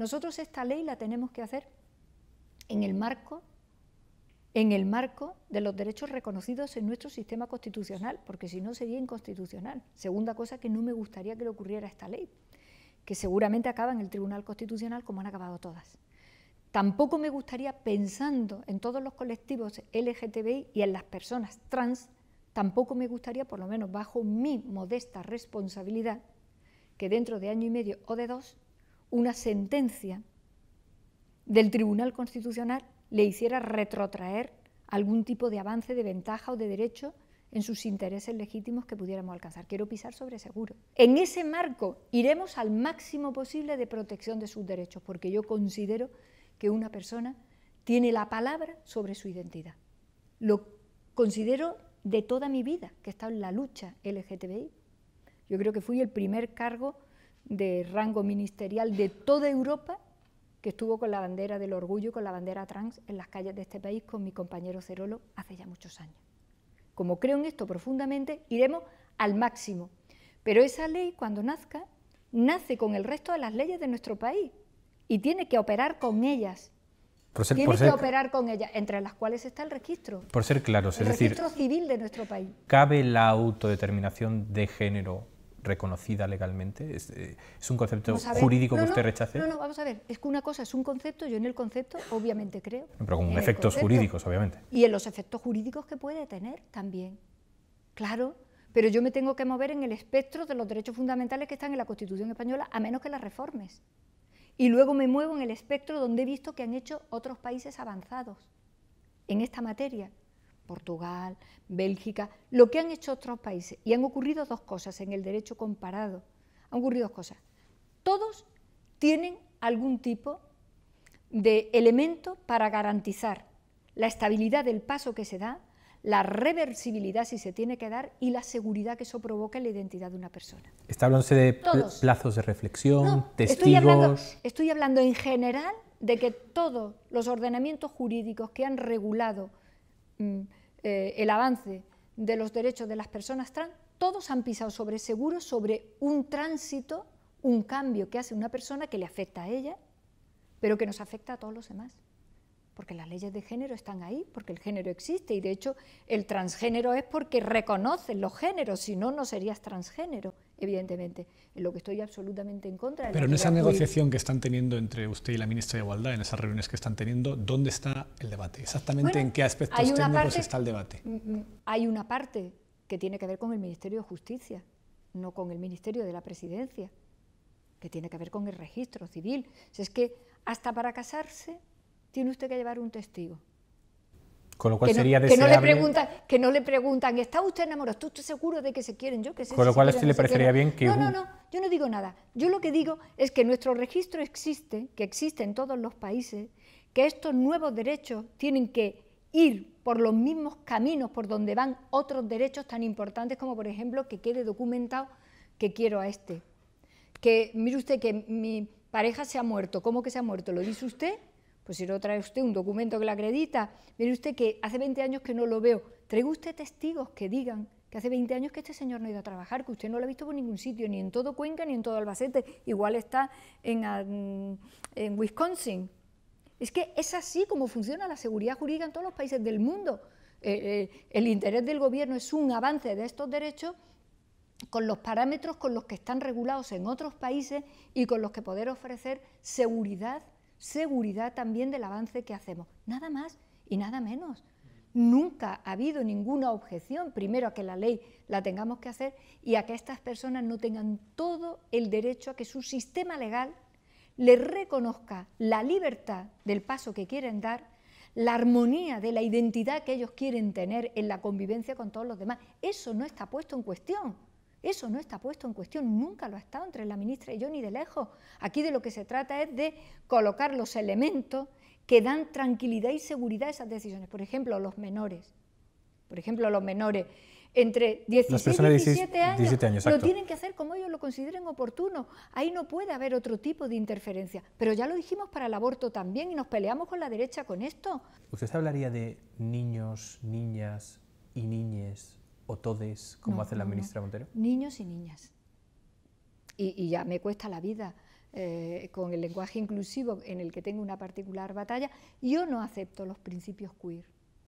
Nosotros esta ley la tenemos que hacer en el marco en el marco de los derechos reconocidos en nuestro sistema constitucional, porque si no sería inconstitucional. Segunda cosa que no me gustaría que le ocurriera a esta ley, que seguramente acaba en el Tribunal Constitucional como han acabado todas. Tampoco me gustaría, pensando en todos los colectivos LGTBI y en las personas trans, tampoco me gustaría, por lo menos bajo mi modesta responsabilidad, que dentro de año y medio o de dos, una sentencia del Tribunal Constitucional le hiciera retrotraer algún tipo de avance, de ventaja o de derecho en sus intereses legítimos que pudiéramos alcanzar. Quiero pisar sobre seguro. En ese marco iremos al máximo posible de protección de sus derechos, porque yo considero que una persona tiene la palabra sobre su identidad. Lo considero de toda mi vida, que he estado en la lucha LGTBI. Yo creo que fui el primer cargo de rango ministerial de toda Europa que estuvo con la bandera del orgullo, con la bandera trans en las calles de este país con mi compañero Cerolo hace ya muchos años. Como creo en esto profundamente, iremos al máximo. Pero esa ley, cuando nazca, nace con el resto de las leyes de nuestro país y tiene que operar con ellas. tiene que operar con ellas, entre las cuales está el registro. Por ser claros, es registro civil de nuestro país. ¿Cabe la autodeterminación de género reconocida legalmente? ¿Es, eh, un concepto jurídico que usted rechace? No, no, vamos a ver. Es que una cosa es un concepto, yo en el concepto obviamente creo. Pero con efectos jurídicos, obviamente. Y en los efectos jurídicos que puede tener también. Claro, pero yo me tengo que mover en el espectro de los derechos fundamentales que están en la Constitución española, a menos que las reformes. Y luego me muevo en el espectro donde he visto que han hecho otros países avanzados en esta materia. Portugal, Bélgica, lo que han hecho otros países. Y han ocurrido dos cosas en el derecho comparado. Han ocurrido dos cosas. Todos tienen algún tipo de elemento para garantizar la estabilidad del paso que se da, la reversibilidad si se tiene que dar y la seguridad que eso provoca en la identidad de una persona. Está hablando de plazos de reflexión, testigos. Estoy hablando, en general de que todos los ordenamientos jurídicos que han regulado mm, eh, el avance de los derechos de las personas trans, todos han pisado sobre seguro sobre un tránsito, un cambio que hace una persona que le afecta a ella, pero que nos afecta a todos los demás. Porque las leyes de género están ahí, porque el género existe y de hecho el transgénero es porque reconocen los géneros, si no, no serías transgénero evidentemente. En lo que estoy absolutamente en contra. Pero en, esa negociación que están teniendo entre usted y la ministra de Igualdad, en esas reuniones que están teniendo, ¿dónde está el debate? Exactamente en qué aspectos técnicos está el debate. Mm, mm, hay una parte que tiene que ver con el Ministerio de Justicia, no con el Ministerio de la Presidencia, que tiene que ver con el registro civil. Si es que hasta para casarse tiene usted que llevar un testigo. Con lo cual que no, sería Que no, le preguntan, que no le preguntan, ¿está usted enamorado? ¿Tú usted seguro de que se quieren? Yo que sé. Con lo cual a usted le parecería bien que... No, no, no, yo no digo nada. Yo lo que digo es que nuestro registro existe, que existe en todos los países, que estos nuevos derechos tienen que ir por los mismos caminos por donde van otros derechos tan importantes como, por ejemplo, que quede documentado que quiero a este. Que, mire usted, que mi pareja se ha muerto. ¿Cómo que se ha muerto? ¿Lo dice usted? Pues si no trae usted un documento que le acredita, mire usted que hace 20 años que no lo veo, traiga usted testigos que digan que hace 20 años que este señor no ha ido a trabajar, que usted no lo ha visto por ningún sitio, ni en todo Cuenca, ni en todo Albacete, igual está en, um, Wisconsin. Es que es así como funciona la seguridad jurídica en todos los países del mundo. Eh, eh, el interés del gobierno es un avance de estos derechos con los parámetros con los que están regulados en otros países y con los que poder ofrecer seguridad seguridad también del avance que hacemos. Nada más y nada menos. Nunca ha habido ninguna objeción, primero a que la ley la tengamos que hacer y a que estas personas no tengan todo el derecho a que su sistema legal les reconozca la libertad del paso que quieren dar, la armonía de la identidad que ellos quieren tener en la convivencia con todos los demás. Eso no está puesto en cuestión. Eso no está puesto en cuestión, nunca lo ha estado entre la ministra y yo ni de lejos. Aquí de lo que se trata es de colocar los elementos que dan tranquilidad y seguridad a esas decisiones. Por ejemplo, los menores. Por ejemplo, los menores entre 16 y 17 años, 17 años lo tienen que hacer como ellos lo consideren oportuno. Ahí no puede haber otro tipo de interferencia. Pero ya lo dijimos para el aborto también y nos peleamos con la derecha con esto. ¿Usted hablaría de niños, niñas y niñes o todes, como hace la ministra Montero? Niños y niñas. Y, ya me cuesta la vida eh, con el lenguaje inclusivo en el que tengo una particular batalla. Yo no acepto los principios queer